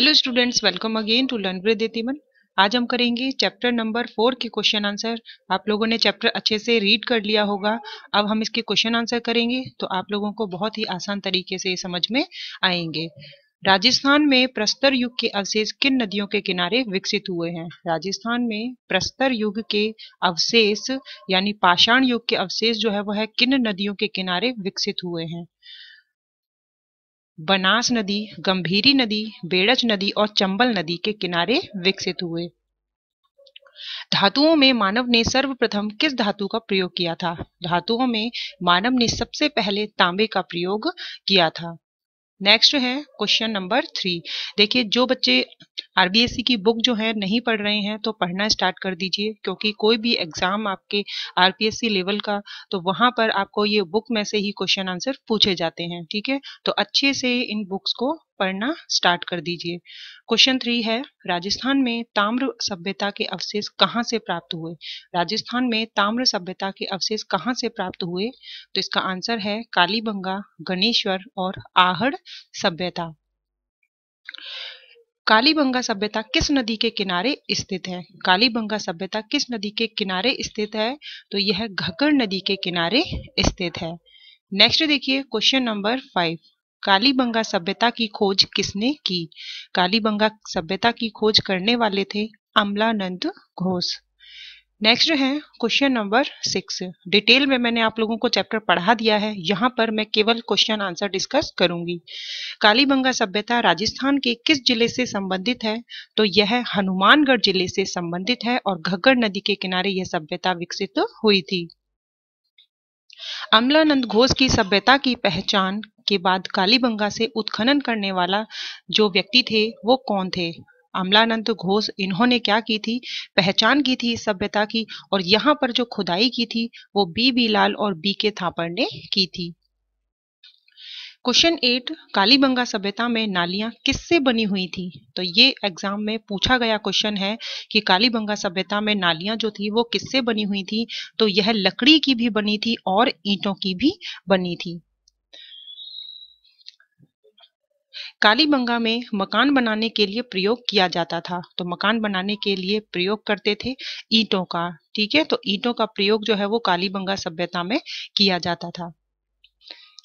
hello students welcome again to learn with तिमन आज हम करेंगे चैप्टर नंबर फोर के क्वेश्चन आंसर आप लोगों ने चैप्टर अच्छे से रीड कर लिया होगा अब हम इसके क्वेश्चन आंसर करेंगे तो आप लोगों को बहुत ही आसान तरीके से समझ में आएंगे राजस्थान में प्रस्तर युग के अवशेष किन नदियों के किनारे विकसित हुए हैं राजस्थान में प्रस्तर युग के अवशेष यानी पाषाण युग के अवशेष जो है वह किन नदियों के किनारे विकसित हुए हैं बनास नदी गंभीरी नदी बेड़च नदी और चंबल नदी के किनारे विकसित हुए धातुओं में मानव ने सर्वप्रथम किस धातु का प्रयोग किया था धातुओं में मानव ने सबसे पहले तांबे का प्रयोग किया था नेक्स्ट है क्वेश्चन नंबर थ्री देखिए जो बच्चे आरबीएससी की बुक जो है नहीं पढ़ रहे हैं तो पढ़ना स्टार्ट कर दीजिए क्योंकि कोई भी एग्जाम आपके आरपीएससी लेवल का तो वहां पर आपको ये बुक में से ही क्वेश्चन आंसर पूछे जाते हैं ठीक है तो अच्छे से इन बुक्स को पढ़ना स्टार्ट कर दीजिए क्वेश्चन थ्री है राजस्थान में ताम्र सभ्यता के अवशेष कहाँ से प्राप्त हुए राजस्थान में ताम्र सभ्यता के अवशेष कहाँ से प्राप्त हुए तो इसका आंसर है कालीबंगा गणेश्वर और आहड़ सभ्यता कालीबंगा सभ्यता किस नदी के किनारे स्थित है कालीबंगा सभ्यता किस नदी के किनारे स्थित है तो यह घग्गर नदी के किनारे स्थित है नेक्स्ट देखिए क्वेश्चन नंबर फाइव कालीबंगा सभ्यता की खोज किसने की कालीबंगा सभ्यता की खोज करने वाले थे अमलानंद घोष नेक्स्ट है क्वेश्चन नंबर सिक्स डिटेल में मैंने आप लोगों को चैप्टर पढ़ा दिया है यहाँ पर मैं केवल क्वेश्चन आंसर डिस्कस करूंगी कालीबंगा सभ्यता राजस्थान के किस जिले से संबंधित है तो यह हनुमानगढ़ जिले से संबंधित है और घग्गर नदी के किनारे यह सभ्यता विकसित हुई थी अमलानंद घोष की सभ्यता की पहचान के बाद कालीबंगा से उत्खनन करने वाला जो व्यक्ति थे वो कौन थे अमलानंद घोष इन्होंने क्या की थी पहचान की थी इस सभ्यता की और यहाँ पर जो खुदाई की थी वो बी बी लाल और बी के थापर ने की थी क्वेश्चन एट कालीबंगा सभ्यता में नालियां किससे बनी हुई थी तो ये एग्जाम में पूछा गया क्वेश्चन है कि कालीबंगा सभ्यता में नालियां जो थी वो किससे बनी हुई थी तो यह लकड़ी की भी बनी थी और ईंटों की भी बनी थी कालीबंगा में मकान बनाने के लिए प्रयोग किया जाता था तो मकान बनाने के लिए प्रयोग करते थे ईंटों का ठीक है तो ईंटों का प्रयोग जो है वो कालीबंगा सभ्यता में किया जाता था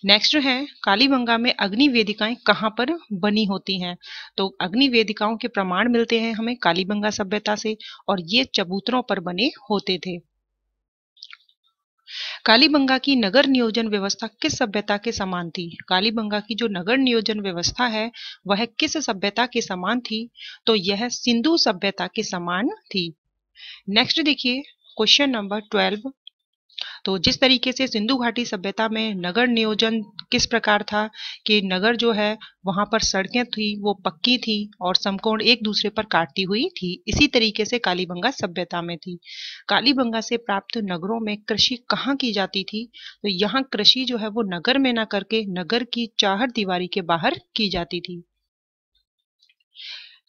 नेक्स्ट जो है कालीबंगा में अग्नि वेदिकाएं कहाँ पर बनी होती हैं तो अग्नि वेदिकाओं के प्रमाण मिलते हैं हमें कालीबंगा सभ्यता से और ये चबूतरों पर बने होते थे कालीबंगा की नगर नियोजन व्यवस्था किस सभ्यता के समान थी कालीबंगा की जो नगर नियोजन व्यवस्था है वह किस सभ्यता के समान थी तो यह सिंधु सभ्यता के समान थी नेक्स्ट देखिए क्वेश्चन नंबर ट्वेल्व तो जिस तरीके से सिंधु घाटी सभ्यता में नगर नियोजन किस प्रकार था कि नगर जो है वहाँ पर सड़कें थी वो पक्की थी और समकोण एक दूसरे पर काटती हुई थी इसी तरीके से कालीबंगा सभ्यता में थी कालीबंगा से प्राप्त नगरों में कृषि कहाँ की जाती थी तो यहाँ कृषि जो है वो नगर में ना करके नगर की चाहर दीवारी के बाहर की जाती थी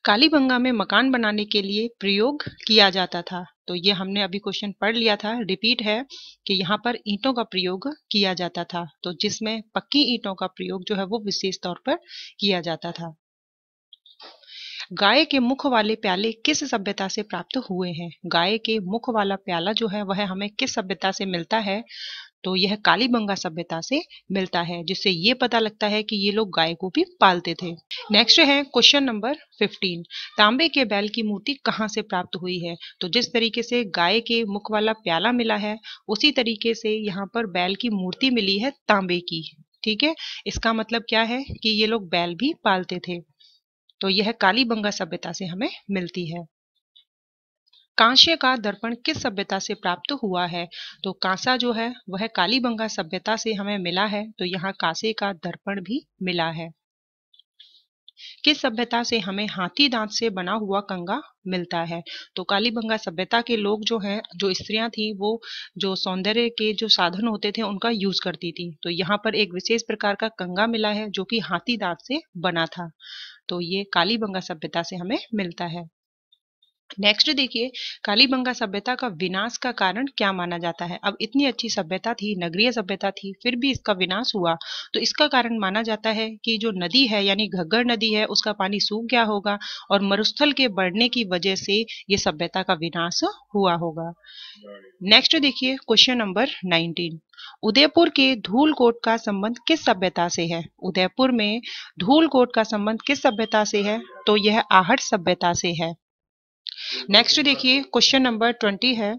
कालीबंगा में मकान बनाने के लिए प्रयोग किया जाता था तो ये हमने अभी क्वेश्चन पढ़ लिया था रिपीट है कि यहाँ पर ईंटों का प्रयोग किया जाता था तो जिसमें पक्की ईंटों का प्रयोग जो है वो विशेष तौर पर किया जाता था गाय के मुख वाले प्याले किस सभ्यता से प्राप्त हुए हैं गाय के मुख वाला प्याला जो है वह हमें किस सभ्यता से मिलता है तो यह कालीबंगा सभ्यता से मिलता है जिससे ये पता लगता है कि ये लोग गाय को भी पालते थे नेक्स्ट है क्वेश्चन नंबर 15 तांबे के बैल की मूर्ति कहाँ से प्राप्त हुई है तो जिस तरीके से गाय के मुख वाला प्याला मिला है उसी तरीके से यहाँ पर बैल की मूर्ति मिली है तांबे की ठीक है इसका मतलब क्या है कि ये लोग बैल भी पालते थे तो यह कालीबंगा सभ्यता से हमें मिलती है कांस्य का दर्पण किस सभ्यता से प्राप्त हुआ है तो कांसा जो है वह कालीबंगा सभ्यता से हमें मिला है तो यहाँ कांसे का दर्पण भी मिला है किस सभ्यता से हमें हाथी दांत से बना हुआ कंगा मिलता है तो कालीबंगा सभ्यता के लोग जो हैं जो स्त्रियां थी वो जो सौंदर्य के जो साधन होते थे उनका यूज करती थी तो यहाँ पर एक विशेष प्रकार का कंगा मिला है जो कि हाथी दांत से बना था तो ये कालीबंगा सभ्यता से हमें मिलता है नेक्स्ट देखिए कालीबंगा सभ्यता का विनाश का कारण क्या माना जाता है अब इतनी अच्छी सभ्यता थी नगरीय सभ्यता थी फिर भी इसका विनाश हुआ तो इसका कारण माना जाता है कि जो नदी है यानी घग्गर नदी है उसका पानी सूख गया होगा और मरुस्थल के बढ़ने की वजह से ये सभ्यता का विनाश हुआ होगा नेक्स्ट देखिए क्वेश्चन नंबर नाइनटीन उदयपुर के धूलकोट का संबंध किस सभ्यता से है उदयपुर में धूलकोट का संबंध किस सभ्यता से है तो यह आहट सभ्यता से है नेक्स्ट देखिए क्वेश्चन नंबर ट्वेंटी है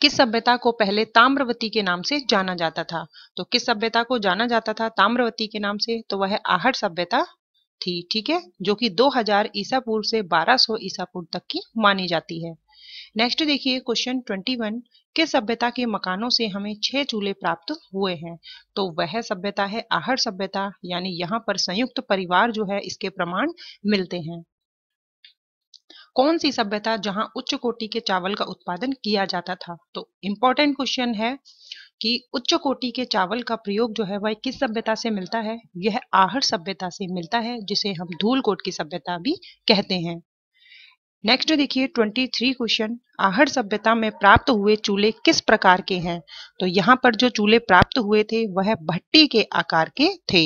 किस सभ्यता को पहले ताम्रवती के नाम से जाना जाता था तो किस सभ्यता को जाना जाता था ताम्रवती के नाम से तो वह आहट सभ्यता थी ठीक है जो कि 2000 ईसा पूर्व से 1200 ईसा पूर्व तक की मानी जाती है नेक्स्ट देखिए क्वेश्चन 21 किस सभ्यता के मकानों से हमें छह चूल्हे प्राप्त हुए हैं तो वह सभ्यता है आहर सभ्यता यानी यहाँ पर संयुक्त परिवार जो है इसके प्रमाण मिलते हैं कौन सी सभ्यता जहां उच्च कोटि के चावल का उत्पादन किया जाता था तो इम्पोर्टेंट क्वेश्चन है कि उच्च कोटि के चावल का प्रयोग जो है वह किस सभ्यता से मिलता है यह आहर सभ्यता से मिलता है जिसे हम धूल कोट की सभ्यता भी कहते हैं नेक्स्ट देखिए 23 क्वेश्चन आहर सभ्यता में प्राप्त हुए चूल्हे किस प्रकार के हैं तो यहाँ पर जो चूल्हे प्राप्त हुए थे वह भट्टी के आकार के थे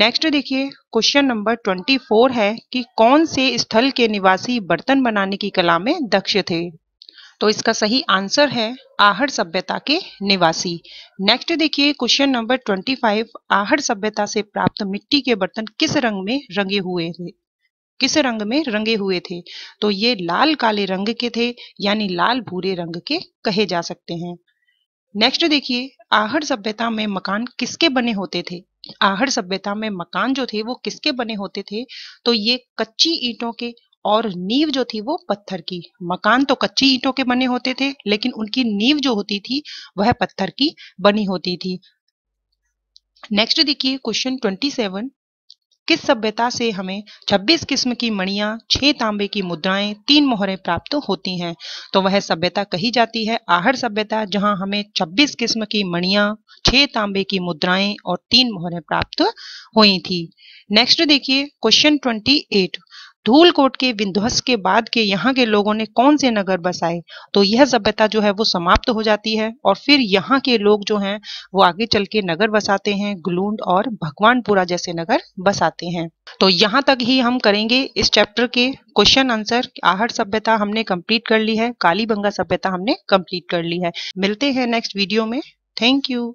नेक्स्ट देखिए क्वेश्चन नंबर ट्वेंटी फोर है कि कौन से स्थल के निवासी बर्तन बनाने की कला में दक्ष थे तो इसका सही आंसर है आहर सभ्यता के निवासी नेक्स्ट देखिए क्वेश्चन नंबर ट्वेंटी फाइव आहर सभ्यता से प्राप्त मिट्टी के बर्तन किस रंग में रंगे हुए थे किस रंग में रंगे हुए थे तो ये लाल काले रंग के थे यानी लाल भूरे रंग के कहे जा सकते हैं नेक्स्ट देखिए आहर सभ्यता में मकान किसके बने होते थे आहर सभ्यता में मकान जो थे वो किसके बने होते थे तो ये कच्ची ईंटों के और नींव जो थी वो पत्थर की मकान तो कच्ची ईंटों के बने होते थे लेकिन उनकी नींव जो होती थी वह पत्थर की बनी होती थी नेक्स्ट देखिए क्वेश्चन ट्वेंटी सेवन किस सभ्यता से हमें 26 किस्म की मणियां छह तांबे की मुद्राएं तीन मोहरें प्राप्त होती हैं तो वह सभ्यता कही जाती है आहर सभ्यता जहां हमें 26 किस्म की मणियां छह तांबे की मुद्राएं और तीन मोहरें प्राप्त हुई थी नेक्स्ट देखिए क्वेश्चन 28 धूलकोट के विध्वस्त के बाद के यहाँ के लोगों ने कौन से नगर बसाए तो यह सभ्यता जो है वो समाप्त हो जाती है और फिर यहाँ के लोग जो हैं वो आगे चल के नगर बसाते हैं ग्लूंड और भगवानपुरा जैसे नगर बसाते हैं तो यहाँ तक ही हम करेंगे इस चैप्टर के क्वेश्चन आंसर आहट सभ्यता हमने कंप्लीट कर ली है कालीबंगा सभ्यता हमने कम्प्लीट कर ली है मिलते हैं नेक्स्ट वीडियो में थैंक यू